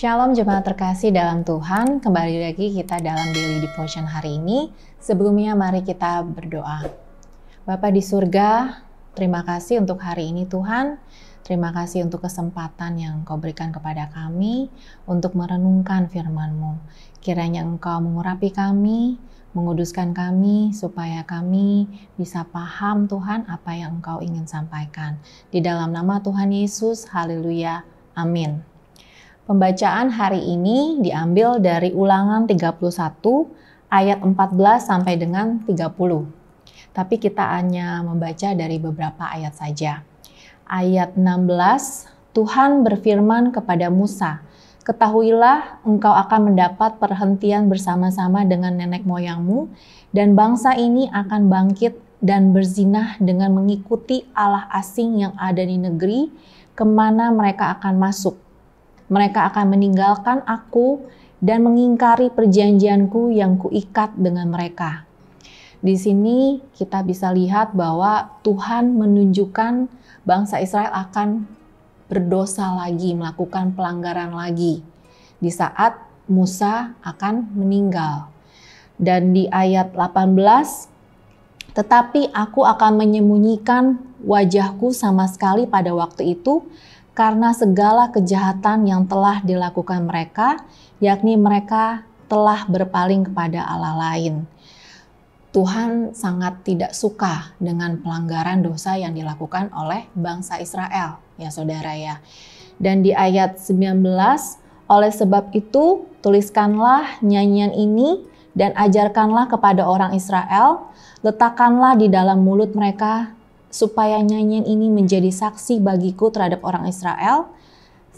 Shalom jemaat terkasih dalam Tuhan, kembali lagi kita dalam Daily Devotion hari ini. Sebelumnya mari kita berdoa. Bapa di surga, terima kasih untuk hari ini Tuhan. Terima kasih untuk kesempatan yang Engkau berikan kepada kami untuk merenungkan firman-Mu. Kiranya Engkau mengurapi kami, menguduskan kami supaya kami bisa paham Tuhan apa yang Engkau ingin sampaikan. Di dalam nama Tuhan Yesus, haleluya. Amin. Pembacaan hari ini diambil dari Ulangan 31 ayat 14 sampai dengan 30. Tapi kita hanya membaca dari beberapa ayat saja. Ayat 16, Tuhan berfirman kepada Musa, Ketahuilah engkau akan mendapat perhentian bersama-sama dengan nenek moyangmu dan bangsa ini akan bangkit dan berzinah dengan mengikuti Allah asing yang ada di negeri kemana mereka akan masuk mereka akan meninggalkan aku dan mengingkari perjanjianku yang kuikat dengan mereka. Di sini kita bisa lihat bahwa Tuhan menunjukkan bangsa Israel akan berdosa lagi, melakukan pelanggaran lagi di saat Musa akan meninggal. Dan di ayat 18, tetapi aku akan menyembunyikan wajahku sama sekali pada waktu itu karena segala kejahatan yang telah dilakukan mereka, yakni mereka telah berpaling kepada Allah lain. Tuhan sangat tidak suka dengan pelanggaran dosa yang dilakukan oleh bangsa Israel, ya saudara ya. Dan di ayat 19, oleh sebab itu tuliskanlah nyanyian ini dan ajarkanlah kepada orang Israel, letakkanlah di dalam mulut mereka supaya nyanyian ini menjadi saksi bagiku terhadap orang Israel,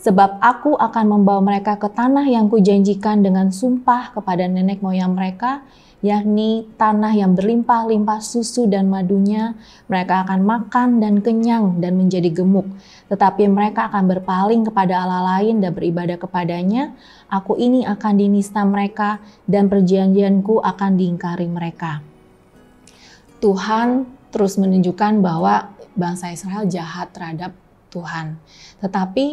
sebab aku akan membawa mereka ke tanah yang kujanjikan dengan sumpah kepada nenek moyang mereka, yakni tanah yang berlimpah-limpah susu dan madunya. Mereka akan makan dan kenyang dan menjadi gemuk, tetapi mereka akan berpaling kepada Allah lain dan beribadah kepadanya. Aku ini akan dinista mereka dan perjanjianku akan diingkari mereka. Tuhan terus menunjukkan bahwa bangsa Israel jahat terhadap Tuhan. Tetapi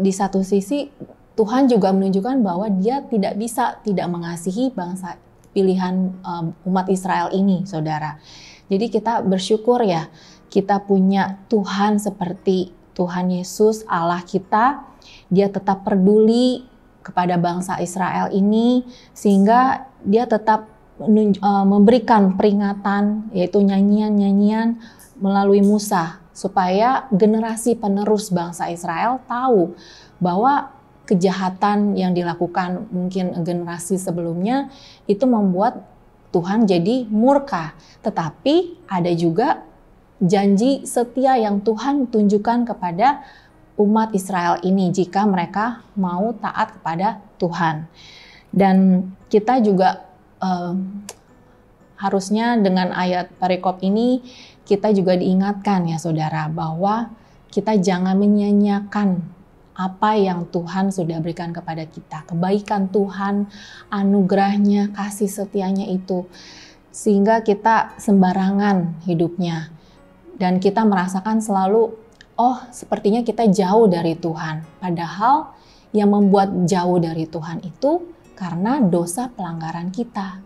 di satu sisi Tuhan juga menunjukkan bahwa dia tidak bisa tidak mengasihi bangsa pilihan um, umat Israel ini, Saudara. Jadi kita bersyukur ya, kita punya Tuhan seperti Tuhan Yesus Allah kita. Dia tetap peduli kepada bangsa Israel ini sehingga dia tetap Eh, memberikan peringatan yaitu nyanyian-nyanyian melalui Musa supaya generasi penerus bangsa Israel tahu bahwa kejahatan yang dilakukan mungkin generasi sebelumnya itu membuat Tuhan jadi murka. Tetapi ada juga janji setia yang Tuhan tunjukkan kepada umat Israel ini jika mereka mau taat kepada Tuhan. Dan kita juga um, harusnya dengan ayat perikop ini kita juga diingatkan ya saudara bahwa kita jangan menyanyiakan apa yang Tuhan sudah berikan kepada kita. Kebaikan Tuhan, anugerahnya, kasih setianya itu. Sehingga kita sembarangan hidupnya. Dan kita merasakan selalu, oh sepertinya kita jauh dari Tuhan. Padahal yang membuat jauh dari Tuhan itu karena dosa pelanggaran kita.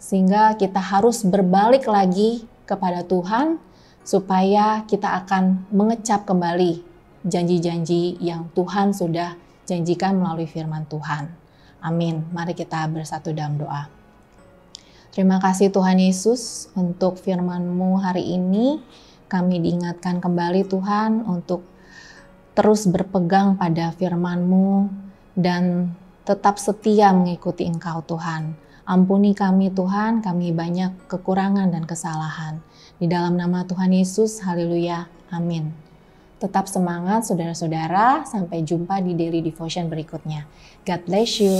Sehingga kita harus berbalik lagi kepada Tuhan supaya kita akan mengecap kembali janji-janji yang Tuhan sudah janjikan melalui firman Tuhan. Amin. Mari kita bersatu dalam doa. Terima kasih Tuhan Yesus untuk firman-Mu hari ini. Kami diingatkan kembali Tuhan untuk terus berpegang pada firman-Mu dan tetap setia mengikuti Engkau Tuhan. Ampuni kami Tuhan, kami banyak kekurangan dan kesalahan. Di dalam nama Tuhan Yesus, haleluya, amin. Tetap semangat saudara-saudara, sampai jumpa di daily devotion berikutnya. God bless you.